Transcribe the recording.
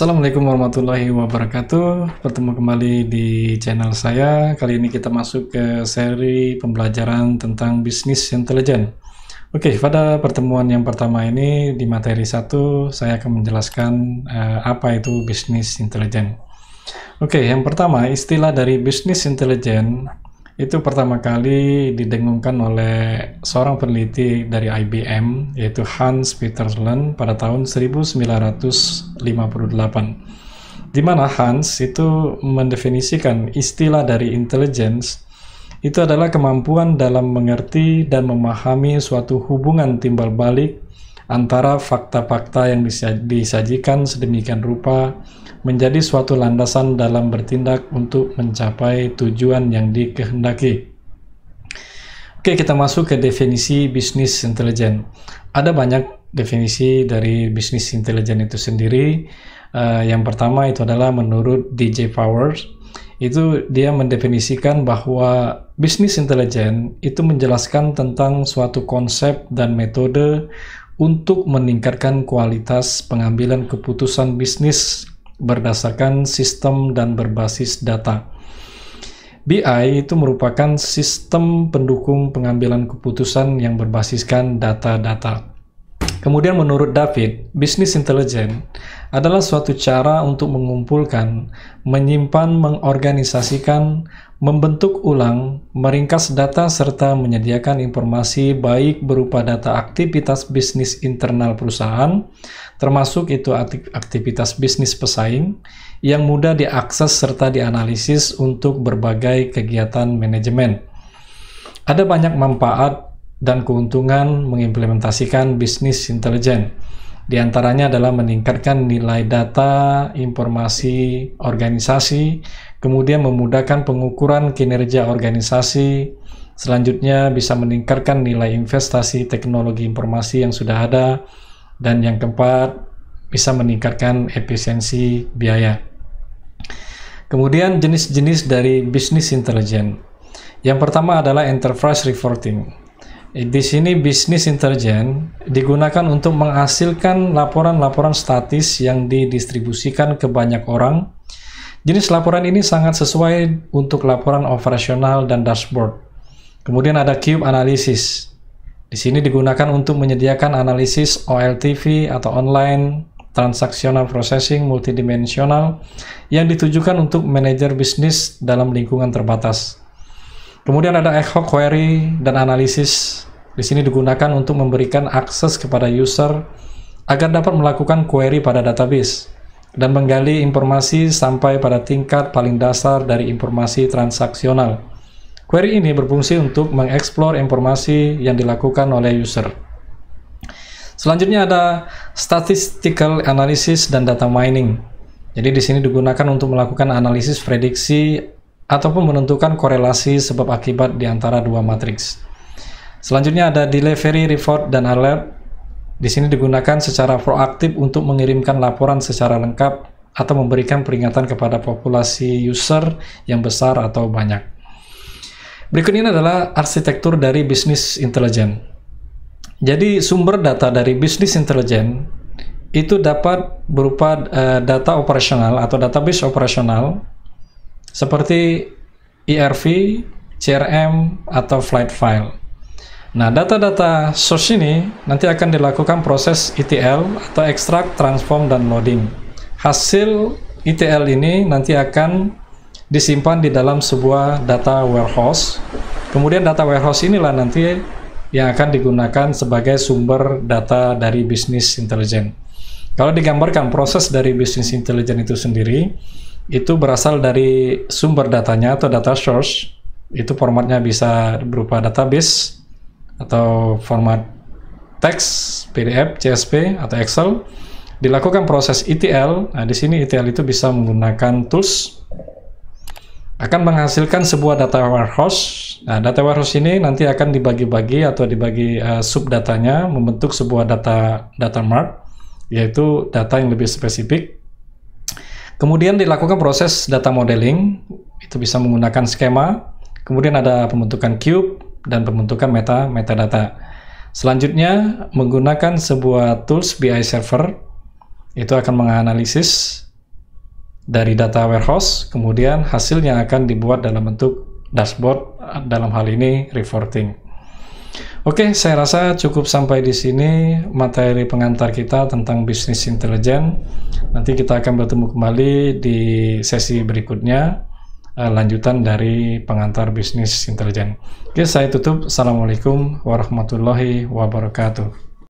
Assalamualaikum warahmatullahi wabarakatuh. Bertemu kembali di channel saya. Kali ini kita masuk ke seri pembelajaran tentang bisnis intelijen. Oke, pada pertemuan yang pertama ini di materi satu saya akan menjelaskan uh, apa itu bisnis intelijen. Oke, yang pertama istilah dari bisnis intelijen itu pertama kali didengungkan oleh seorang peneliti dari IBM yaitu Hans Peterlen pada tahun 1958 di mana Hans itu mendefinisikan istilah dari intelligence itu adalah kemampuan dalam mengerti dan memahami suatu hubungan timbal balik antara fakta-fakta yang disajikan sedemikian rupa menjadi suatu landasan dalam bertindak untuk mencapai tujuan yang dikehendaki. Oke, kita masuk ke definisi bisnis intelijen. Ada banyak definisi dari bisnis intelijen itu sendiri. Uh, yang pertama itu adalah menurut DJ Powers, itu dia mendefinisikan bahwa Bisnis intelijen itu menjelaskan tentang suatu konsep dan metode untuk meningkatkan kualitas pengambilan keputusan bisnis berdasarkan sistem dan berbasis data. BI itu merupakan sistem pendukung pengambilan keputusan yang berbasiskan data-data. Kemudian menurut David, bisnis intelijen adalah suatu cara untuk mengumpulkan, menyimpan, mengorganisasikan, membentuk ulang, meringkas data serta menyediakan informasi baik berupa data aktivitas bisnis internal perusahaan, termasuk itu aktivitas bisnis pesaing yang mudah diakses serta dianalisis untuk berbagai kegiatan manajemen. Ada banyak manfaat dan keuntungan mengimplementasikan bisnis intelijen. Di antaranya adalah meningkatkan nilai data, informasi organisasi, kemudian memudahkan pengukuran kinerja organisasi, selanjutnya bisa meningkatkan nilai investasi teknologi informasi yang sudah ada, dan yang keempat bisa meningkatkan efisiensi biaya. Kemudian jenis-jenis dari bisnis intelijen. Yang pertama adalah enterprise reporting. Di sini bisnis intelijen digunakan untuk menghasilkan laporan-laporan statis yang didistribusikan ke banyak orang. Jenis laporan ini sangat sesuai untuk laporan operasional dan dashboard. Kemudian ada Cube Analysis. Di sini digunakan untuk menyediakan analisis OLTV atau online transaksional processing multidimensional yang ditujukan untuk manajer bisnis dalam lingkungan terbatas. Kemudian ada ad hoc query dan analisis. Di sini digunakan untuk memberikan akses kepada user agar dapat melakukan query pada database dan menggali informasi sampai pada tingkat paling dasar dari informasi transaksional. Query ini berfungsi untuk mengeksplor informasi yang dilakukan oleh user. Selanjutnya ada statistical analysis dan data mining. Jadi di sini digunakan untuk melakukan analisis prediksi ataupun menentukan korelasi sebab akibat di antara dua matriks. Selanjutnya ada delivery report dan alert. Di sini digunakan secara proaktif untuk mengirimkan laporan secara lengkap atau memberikan peringatan kepada populasi user yang besar atau banyak. Berikut ini adalah arsitektur dari bisnis intelijen. Jadi sumber data dari bisnis intelijen itu dapat berupa eh, data operasional atau database operasional seperti IRV, e CRM, atau flight file. Nah, data-data source ini nanti akan dilakukan proses ETL atau extract, transform, dan loading. Hasil ETL ini nanti akan disimpan di dalam sebuah data warehouse. Kemudian data warehouse inilah nanti yang akan digunakan sebagai sumber data dari bisnis intelijen. Kalau digambarkan proses dari bisnis intelijen itu sendiri, itu berasal dari sumber datanya atau data source. Itu formatnya bisa berupa database atau format teks, PDF, CSV atau Excel. Dilakukan proses ETL. Nah, di sini ETL itu bisa menggunakan tools akan menghasilkan sebuah data warehouse. Nah, data warehouse ini nanti akan dibagi-bagi atau dibagi uh, eh, sub datanya membentuk sebuah data data mart yaitu data yang lebih spesifik Kemudian dilakukan proses data modeling, itu bisa menggunakan skema, kemudian ada pembentukan cube dan pembentukan meta metadata. Selanjutnya menggunakan sebuah tools BI server itu akan menganalisis dari data warehouse, kemudian hasilnya akan dibuat dalam bentuk dashboard dalam hal ini reporting. Oke, saya rasa cukup sampai di sini materi pengantar kita tentang bisnis intelijen. Nanti kita akan bertemu kembali di sesi berikutnya, eh, lanjutan dari pengantar bisnis intelijen. Oke, saya tutup. Assalamualaikum warahmatullahi wabarakatuh.